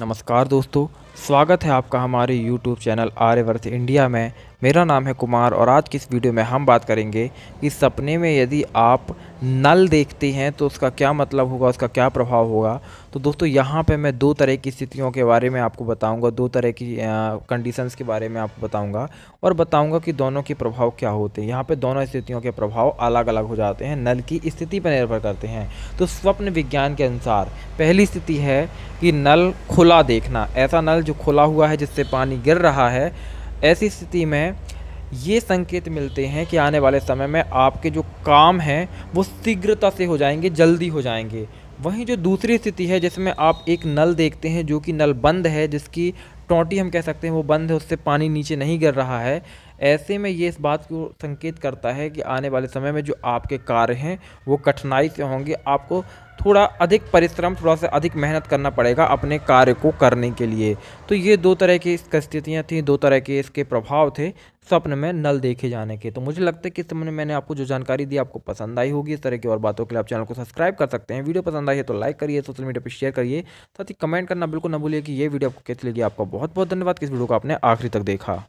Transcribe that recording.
नमस्कार दोस्तों स्वागत है आपका हमारे YouTube चैनल आर्यवर्त इंडिया में मेरा नाम है कुमार और आज की इस वीडियो में हम बात करेंगे कि सपने में यदि आप नल देखते हैं तो उसका क्या मतलब होगा उसका क्या प्रभाव होगा तो दोस्तों यहाँ पे मैं दो तरह की स्थितियों के बारे में आपको बताऊंगा दो तरह की कंडीशंस के बारे में आपको बताऊंगा और बताऊंगा कि दोनों के प्रभाव क्या होते हैं यहाँ पे दोनों स्थितियों के प्रभाव अलग अलग हो जाते हैं नल की स्थिति पर निर्भर करते हैं तो स्वप्न विज्ञान के अनुसार पहली स्थिति है कि नल खुला देखना ऐसा नल जो खुला हुआ है जिससे पानी गिर रहा है ऐसी स्थिति में ये संकेत मिलते हैं कि आने वाले समय में आपके जो काम हैं वो शीघ्रता से हो जाएंगे जल्दी हो जाएंगे वहीं जो दूसरी स्थिति है जिसमें आप एक नल देखते हैं जो कि नल बंद है जिसकी टोंटी हम कह सकते हैं वो बंद है उससे पानी नीचे नहीं गिर रहा है ऐसे में ये इस बात को संकेत करता है कि आने वाले समय में जो आपके कार्य हैं वो कठिनाई से होंगे आपको थोड़ा अधिक परिश्रम थोड़ा सा अधिक मेहनत करना पड़ेगा अपने कार्य को करने के लिए तो ये दो तरह की इस स्थितियाँ थी दो तरह के इसके प्रभाव थे स्वप्न में नल देखे जाने के तो मुझे लगता है कि समय मैंने आपको जो जानकारी दी आपको पसंद आई होगी इस तरह की और बातों के लिए आप चैनल को सब्सक्राइब कर सकते हैं वीडियो पसंद आई है तो लाइक करिए सोशल मीडिया पर शेयर करिए साथ ही कमेंट करना बिल्कुल न भूलिए कि ये वीडियो आपको कैसी लगी आपका बहुत बहुत बहुत धन्यवाद कि इस वीडियो को आपने आखिरी तक देखा